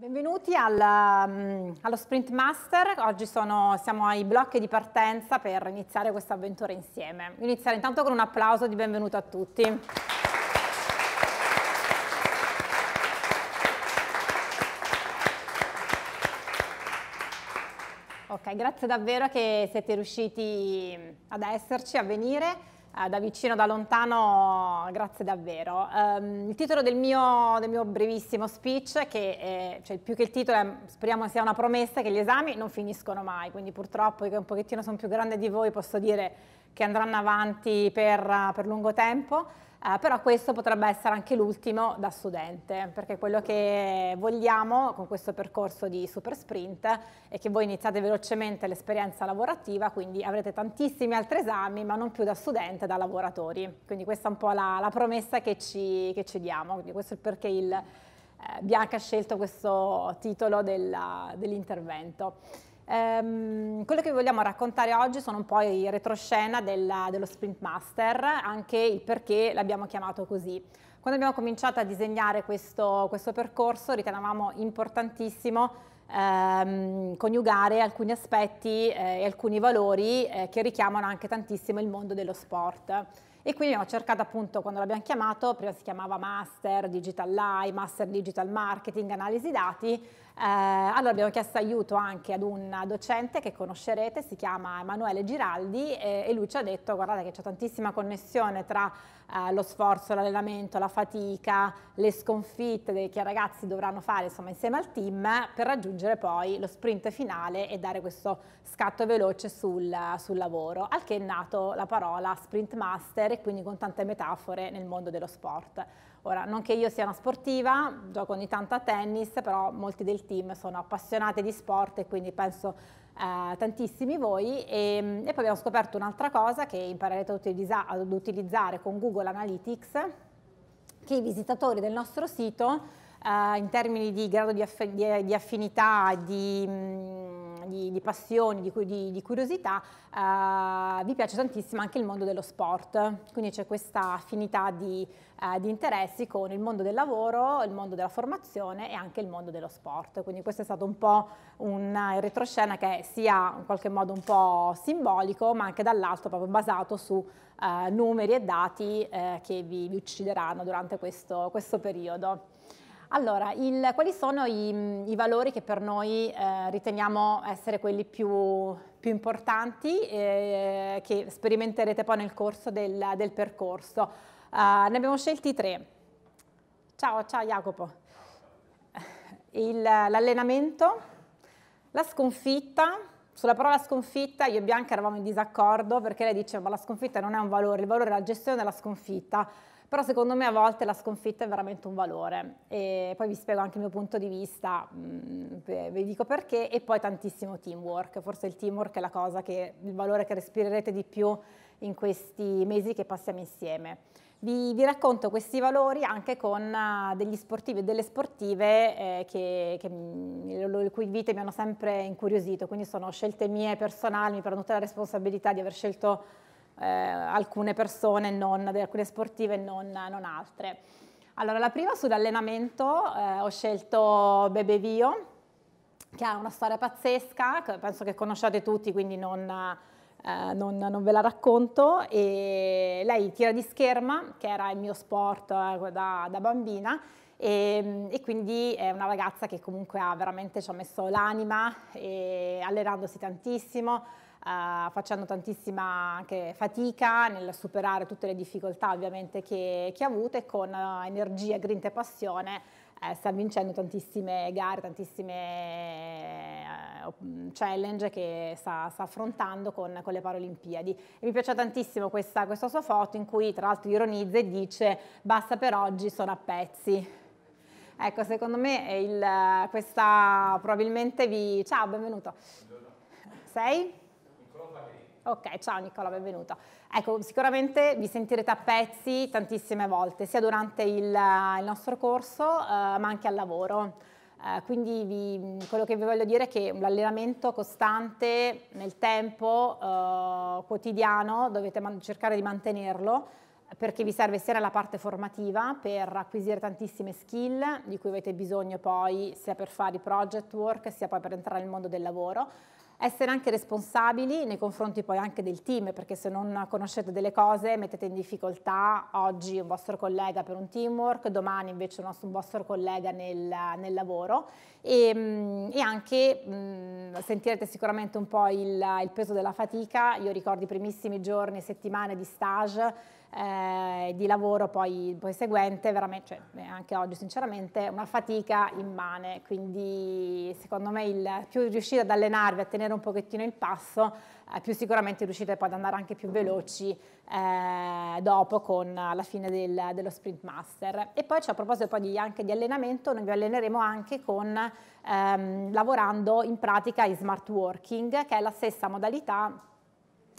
Benvenuti al, mm, allo Sprint Master, oggi sono, siamo ai blocchi di partenza per iniziare questa avventura insieme. Iniziare intanto con un applauso di benvenuto a tutti. Ok, grazie davvero che siete riusciti ad esserci, a venire. Eh, da vicino, da lontano, grazie davvero. Um, il titolo del mio, del mio, brevissimo speech, che è, cioè, più che il titolo, è, speriamo sia una promessa che gli esami non finiscono mai, quindi purtroppo io che un pochettino sono più grande di voi posso dire che andranno avanti per, per lungo tempo eh, però questo potrebbe essere anche l'ultimo da studente, perché quello che vogliamo con questo percorso di super sprint è che voi iniziate velocemente l'esperienza lavorativa, quindi avrete tantissimi altri esami, ma non più da studente, da lavoratori. Quindi questa è un po' la, la promessa che ci, che ci diamo, quindi questo è perché il, eh, Bianca ha scelto questo titolo dell'intervento. Ehm, quello che vi vogliamo raccontare oggi sono un po' i retroscena della, dello Sprint Master, anche il perché l'abbiamo chiamato così. Quando abbiamo cominciato a disegnare questo, questo percorso ritenevamo importantissimo ehm, coniugare alcuni aspetti eh, e alcuni valori eh, che richiamano anche tantissimo il mondo dello sport. E quindi abbiamo cercato appunto, quando l'abbiamo chiamato, prima si chiamava Master Digital Live, Master Digital Marketing, Analisi Dati, eh, allora abbiamo chiesto aiuto anche ad un docente che conoscerete, si chiama Emanuele Giraldi eh, e lui ci ha detto guardate che c'è tantissima connessione tra eh, lo sforzo, l'allenamento, la fatica, le sconfitte che i ragazzi dovranno fare insomma, insieme al team per raggiungere poi lo sprint finale e dare questo scatto veloce sul, sul lavoro, al che è nato la parola sprint master e quindi con tante metafore nel mondo dello sport. Ora, non che io sia una sportiva, gioco ogni tanto a tennis, però molti del team sono appassionati di sport e quindi penso tantissimi voi e, ehm, e, poi abbiamo scoperto un'altra cosa che imparerete utilizza, ad utilizzare con Google Analytics, che i visitatori del nostro sito eh, in termini di grado di, aff di, di affinità, di... Mh, di, di passioni, di, di, di curiosità, eh, vi piace tantissimo anche il mondo dello sport, quindi c'è questa affinità di, eh, interessi con il mondo del lavoro, il mondo della formazione e anche il mondo dello sport, quindi questo è stato un po' un retroscena che sia in qualche modo un po' simbolico ma anche dall'altro proprio basato su eh, numeri e dati eh, che vi, vi uccideranno durante questo, questo periodo. Allora, il, quali sono i, i, valori che per noi eh, riteniamo essere quelli più, più importanti eh, che sperimenterete poi nel corso del, del percorso? Uh, ne abbiamo scelti tre. Ciao, ciao Jacopo. l'allenamento, la sconfitta, sulla parola sconfitta io e Bianca eravamo in disaccordo perché lei diceva ma la sconfitta non è un valore, il valore è la gestione della sconfitta però secondo me a volte la sconfitta è veramente un valore e poi vi spiego anche il mio punto di vista, mm, vi dico perché e poi tantissimo teamwork, forse il teamwork è la cosa che, il valore che respirerete di più in questi mesi che passiamo insieme. Vi, vi racconto questi valori anche con eh, degli sportivi e delle sportive eh, che, che, mm, le cui vite mi hanno sempre incuriosito, quindi sono scelte mie personali, mi prendo tutta la responsabilità di aver scelto eh, alcune persone, non, alcune sportive e non, non, altre. Allora, la prima sull'allenamento eh, ho scelto Bebevio, che ha una storia pazzesca, che penso che conosciate tutti, quindi non... Eh, non, non, ve la racconto, e lei tira di scherma, che era il mio sport eh, da, da, bambina, e, e, quindi è una ragazza che comunque ha veramente ci ha messo l'anima, allenandosi tantissimo, eh, facendo tantissima anche fatica nel superare tutte le difficoltà ovviamente che, che ha avuto e con eh, energia, grinta e passione eh, sta vincendo tantissime gare, tantissime eh, challenge che sta, sta affrontando con, con, le Paralimpiadi. E mi piace tantissimo questa, questa sua foto in cui tra l'altro ironizza e dice basta per oggi, sono a pezzi. Ecco, secondo me il, questa probabilmente vi... Ciao, benvenuto. Sei? Ok, ciao Nicola, benvenuto. Ecco, sicuramente vi sentirete a pezzi tantissime volte, sia durante il, eh, il nostro corso eh, ma anche al lavoro. Eh, quindi vi, quello che vi voglio dire è che l'allenamento costante nel tempo eh, quotidiano dovete cercare di mantenerlo perché vi serve sia nella parte formativa per acquisire tantissime skill di cui avete bisogno poi sia per fare i project work sia poi per entrare nel mondo del lavoro essere anche responsabili nei confronti poi anche del team, perché se non conoscete delle cose mettete in difficoltà oggi un vostro collega per un teamwork, domani invece un vostro collega nel, nel lavoro e, mm, e anche mh, mm, sentirete sicuramente un po' il, il peso della fatica. Io ricordo i primissimi giorni, settimane di stage eh, di lavoro poi, poi seguente, veramente, cioè, eh, anche oggi sinceramente, una fatica immane, quindi secondo me il, più riuscire ad allenarvi, a tenere un pochettino il passo, eh, più sicuramente riuscite poi ad andare anche più veloci eh, dopo con la fine del, dello sprint master. E poi cioè, a proposito poi di, anche di allenamento, noi vi alleneremo anche con, ehm, lavorando in pratica in smart working, che è la stessa modalità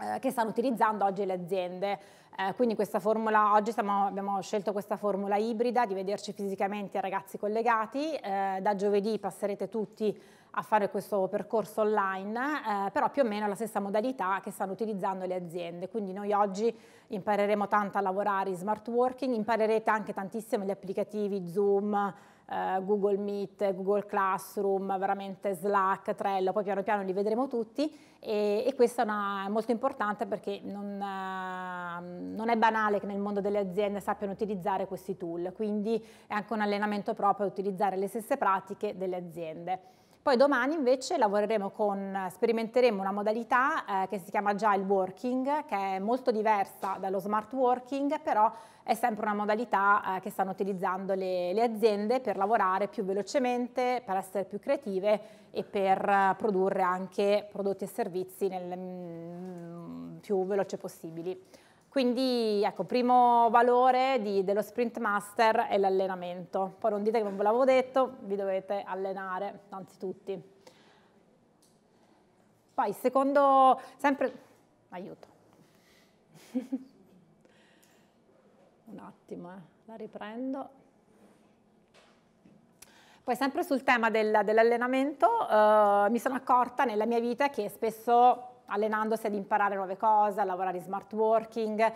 eh, che stanno utilizzando oggi le aziende. Eh, quindi questa formula, oggi stiamo, abbiamo scelto questa formula ibrida di vederci fisicamente ai ragazzi collegati, eh, da giovedì passerete tutti a fare questo percorso online, eh, però più o meno la stessa modalità che stanno utilizzando le aziende. Quindi noi oggi impareremo tanto a lavorare in smart working, imparerete anche tantissimo gli applicativi Zoom, eh, Google Meet, Google Classroom, veramente Slack, Trello, poi piano piano li vedremo tutti e, e questo è, una, molto importante perché non, eh, non, è banale che nel mondo delle aziende sappiano utilizzare questi tool, quindi è anche un allenamento proprio a utilizzare le stesse pratiche delle aziende. Poi domani invece lavoreremo con, sperimenteremo una modalità eh, che si chiama Agile Working, che è molto diversa dallo smart working, però è sempre una modalità eh, che stanno utilizzando le, le, aziende per lavorare più velocemente, per essere più creative e per eh, produrre anche prodotti e servizi nel mm, più veloce possibili. Quindi ecco, primo valore di, dello sprint master è l'allenamento. Poi non dite che non ve l'avevo detto, vi dovete allenare, anzi tutti. Poi secondo, sempre, aiuto. Un attimo, eh. la riprendo. Poi sempre sul tema del, dell'allenamento, eh, mi sono accorta nella mia vita che spesso allenandosi ad imparare nuove cose, a lavorare in smart working, eh,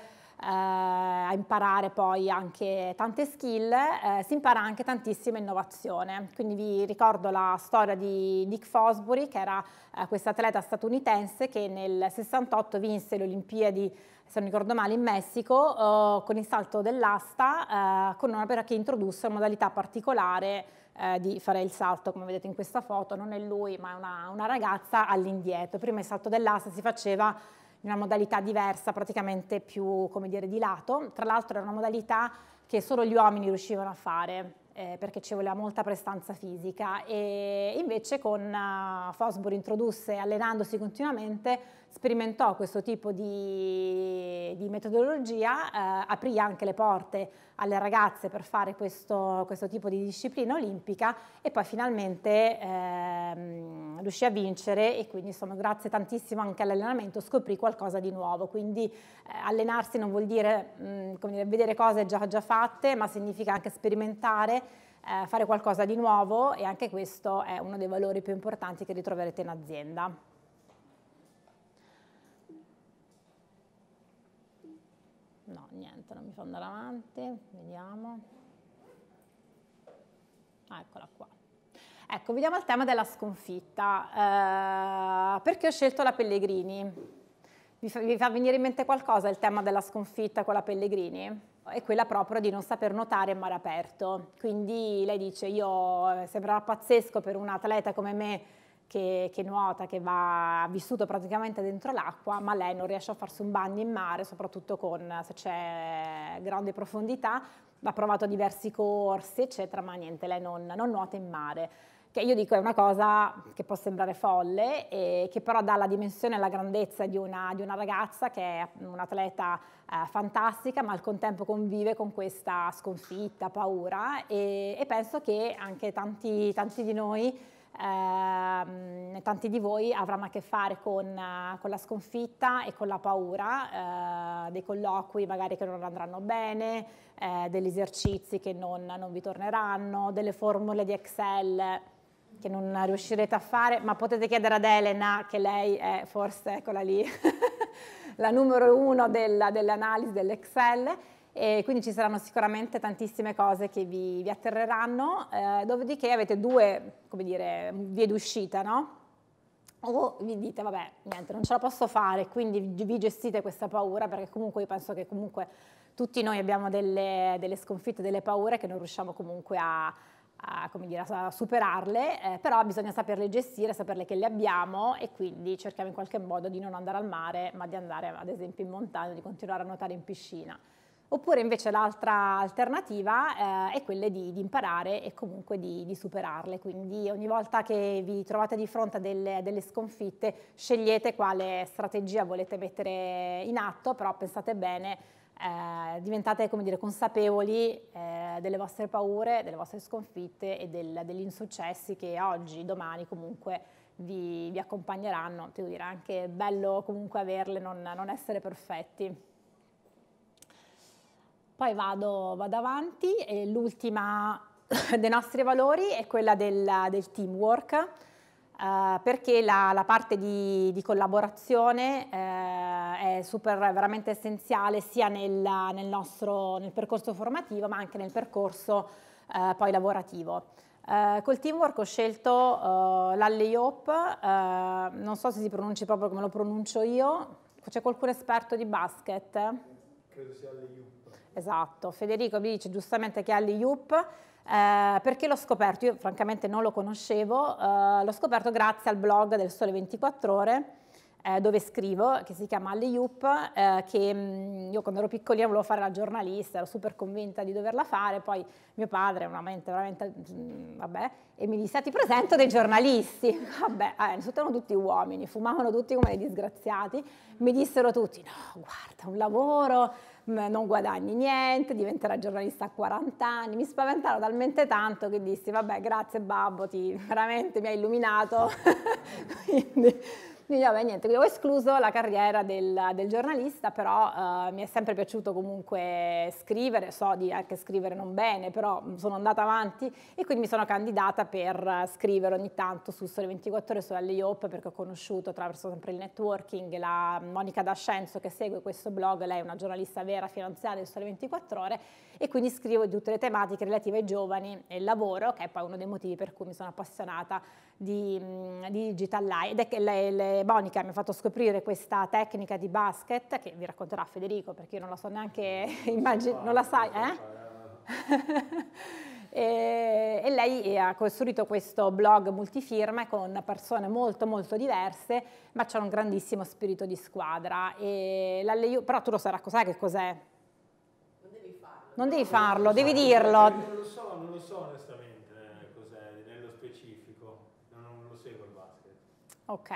a imparare poi anche tante skill, eh, si impara anche tantissima innovazione. Quindi vi ricordo la storia di Nick Fosbury, che era eh, questo atleta statunitense che nel 68 vinse le Olimpiadi se non ricordo male, in Messico, eh, con il salto dell'asta, eh, con un'opera che introdusse una modalità particolare eh, di fare il salto, come vedete in questa foto, non è lui ma è una, una ragazza all'indietro. Prima il salto dell'asta si faceva in una modalità diversa, praticamente più come dire, di lato, tra l'altro era una modalità che solo gli uomini riuscivano a fare, eh, perché ci voleva molta prestanza fisica e invece con uh, eh, Fosbury introdusse, allenandosi continuamente, sperimentò questo tipo di, di metodologia, eh, aprì anche le porte alle ragazze per fare questo, questo tipo di disciplina olimpica e poi finalmente ehm, riuscì a vincere e quindi insomma, grazie tantissimo anche all'allenamento scoprì qualcosa di nuovo, quindi eh, allenarsi non vuol dire, mh, mm, dire vedere cose già, già fatte ma significa anche sperimentare eh, fare qualcosa di nuovo e anche questo è uno dei valori più importanti che ritroverete in azienda. No, niente, non mi fa andare avanti, vediamo. Ah, eccola qua. Ecco, vediamo il tema della sconfitta. Eh, perché ho scelto la Pellegrini? Vi fa, vi fa venire in mente qualcosa il tema della sconfitta con la Pellegrini? è quella proprio di non saper nuotare in mare aperto. Quindi lei dice, io eh, sembrerà pazzesco per un atleta come me che, che, nuota, che va vissuto praticamente dentro l'acqua, ma lei non riesce a farsi un bagno in mare, soprattutto con, se c'è grande profondità, ha provato diversi corsi, eccetera, ma niente, lei non, non nuota in mare che io dico è una cosa che può sembrare folle, e che però dà la dimensione e la grandezza di una, di una ragazza che è un'atleta eh, fantastica, ma al contempo convive con questa sconfitta, paura e, e penso che anche tanti, tanti di noi eh, tanti di voi avranno a che fare con, con la sconfitta e con la paura eh, dei colloqui magari che non andranno bene, eh, degli esercizi che non, non vi torneranno, delle formule di Excel che non riuscirete a fare, ma potete chiedere ad Elena, che lei è forse, eccola lì, la numero uno della, dell'analisi dell'Excel, e quindi ci saranno sicuramente tantissime cose che vi, vi atterreranno, eh, dopodiché avete due, come dire, vie d'uscita, no? O vi dite, vabbè, niente, non ce la posso fare, quindi vi gestite questa paura, perché comunque io penso che comunque tutti noi abbiamo delle, delle sconfitte, delle paure che non riusciamo comunque a a, dire, a superarle, eh, però bisogna saperle gestire, saperle che le abbiamo e quindi cerchiamo in qualche modo di non andare al mare, ma di andare ad esempio in montagna, di continuare a nuotare in piscina. Oppure invece l'altra alternativa eh, è quella di, di, imparare e comunque di, di, superarle, quindi ogni volta che vi trovate di fronte a delle, delle, sconfitte scegliete quale strategia volete mettere in atto, però pensate bene eh, diventate come dire, consapevoli eh, delle vostre paure, delle vostre sconfitte e del, degli insuccessi che oggi, domani comunque vi, vi accompagneranno. Devo dire, anche bello comunque averle, non, non essere perfetti. Poi vado, vado avanti e l'ultima dei nostri valori è quella del, del teamwork, eh, perché la, la, parte di, di collaborazione eh, è super, veramente essenziale sia nel, nel nostro nel percorso formativo ma anche nel percorso eh, poi lavorativo. Eh, col teamwork ho scelto eh, l'Alleyop, eh, non so se si pronunci proprio come lo pronuncio io, c'è qualcuno esperto di basket? Credo sia Alleyop. Esatto, Federico mi dice giustamente che è Alleyop, eh, perché l'ho scoperto, io francamente non lo conoscevo, eh, l'ho scoperto grazie al blog del Sole 24 Ore, eh, dove scrivo, che si chiama Alle Yup, eh, che mh, mm, io quando ero piccolina volevo fare la giornalista, ero super convinta di doverla fare, poi mio padre è una mente veramente, mh, mm, vabbè, e mi disse eh, ti presento dei giornalisti, vabbè, eh, innanzitutto tutti uomini, fumavano tutti come dei disgraziati, mi dissero tutti no, guarda, un lavoro, mh, mm, non guadagni niente, diventerà giornalista a 40 anni, mi spaventarono talmente tanto che dissi vabbè grazie babbo, ti, veramente mi hai illuminato, quindi quindi vabbè, niente, ho escluso la carriera del, del giornalista, però eh, mi è sempre piaciuto comunque scrivere, so di anche scrivere non bene, però mm, sono andata avanti e quindi mi sono candidata per scrivere ogni tanto su Sole 24 Ore, su Alley-Hop, perché ho conosciuto attraverso sempre il networking la Monica D'Ascenzo che segue questo blog, lei è una giornalista vera finanziaria di Sole 24 Ore e quindi scrivo di tutte le tematiche relative ai giovani e il lavoro, che è poi uno dei motivi per cui mi sono appassionata di, mm, di Digital Light. ed è che le, le Bonica mi ha fatto scoprire questa tecnica di basket, che vi racconterà Federico, perché io non la so neanche, immagino, non la sai, eh? E, lei ha costruito questo blog multifirme con persone molto molto diverse, ma c'è un grandissimo spirito di squadra. E però tu lo sai cos'è che cos'è? Non devi farlo. Non devi farlo, devi dirlo. Ok.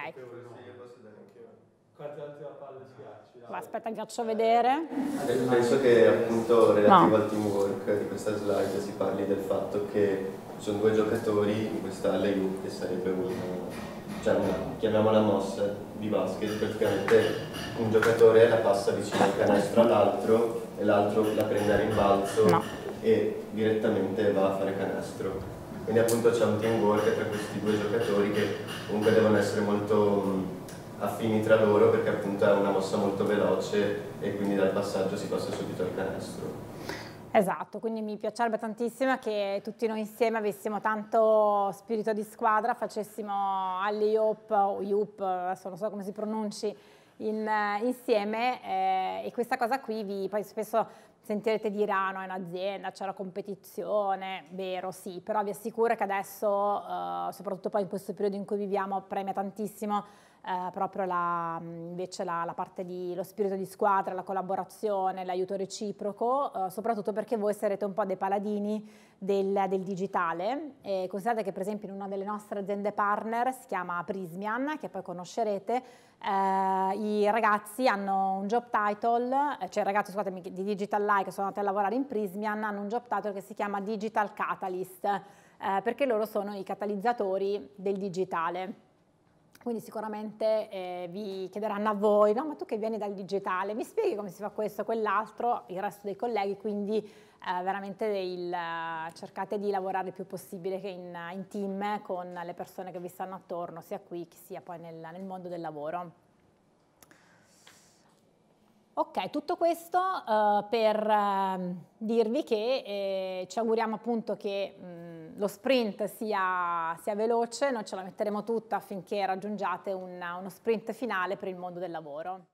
Ma aspetta, vi faccio vedere. Eh, penso che appunto relativo no. al teamwork di questa slide si parli del fatto che ci sono due giocatori in questa alley che sarebbe un, cioè una, chiamiamola mossa di basket, praticamente un giocatore la passa vicino al canestro all'altro e l'altro la prende a rimbalzo no. e direttamente va a fare canestro quindi appunto c'è un team work tra questi due giocatori che comunque devono essere molto affini tra loro perché appunto è una mossa molto veloce e quindi dal passaggio si passa subito al canestro. Esatto, quindi mi piacerebbe tantissimo che tutti noi insieme avessimo tanto spirito di squadra, facessimo alley up o IUP, adesso non so come si pronunci, in, insieme eh, e questa cosa qui vi, poi spesso sentirete dire ah no è un'azienda, c'è la competizione, vero sì, però vi assicuro che adesso, eh, soprattutto poi in questo periodo in cui viviamo, premia tantissimo eh, proprio la, mm, invece la, la, parte di lo spirito di squadra, la collaborazione, l'aiuto reciproco, eh, soprattutto perché voi sarete un po' dei paladini del, del digitale. E considerate che per esempio in una delle nostre aziende partner si chiama Prismian, che poi conoscerete, eh, i ragazzi hanno un job title, eh, cioè i ragazzi scusatemi, di Digital Life che sono andati a lavorare in Prismian hanno un job title che si chiama Digital Catalyst, eh, perché loro sono i catalizzatori del digitale. Quindi sicuramente eh, vi chiederanno a voi, no ma tu che vieni dal digitale, mi spieghi come si fa questo, quell'altro, il resto dei colleghi, quindi eh, veramente il, cercate di lavorare il più possibile in, in, team con le persone che vi stanno attorno, sia qui che sia poi nel, nel mondo del lavoro. Ok, tutto questo uh, per uh, dirvi che eh, ci auguriamo appunto che mh, mm, lo sprint sia, sia veloce, noi ce la metteremo tutta affinché raggiungiate una, uno sprint finale per il mondo del lavoro.